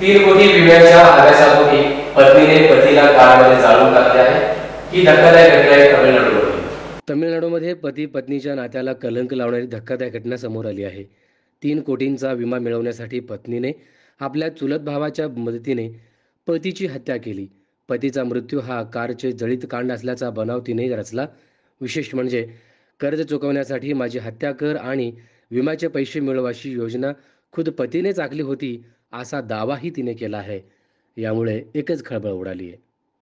तीन कोटी विम्याच्या हव्यासापोटी पत्नीने पतीला कारमध्ये जाळून टाकले आहे ही धक्कादायक घटना आहे तमिळनाडूमध्ये तमिळनाडूमध्ये पती पत्नीच्या नात्याला कलंक लावणारी धक्कादायक घटना समोर आली आहे तीन कोटींचा विमा मिळवण्यासाठी पत्नीने आपल्या चुलत भावाच्या मदतीने पतीची हत्या केली पतीचा मृत्यू हा कारचे जळीत कांड असल्याचा बनाव तिने रचला विशेष म्हणजे कर्ज चुकवण्यासाठी माझी हत्या कर आणि विम्याचे पैसे मिळव अशी योजना खुद पतीनेच आखली होती असा दावाही तिने केला आहे यामुळे एकच खळबळ उडाली आहे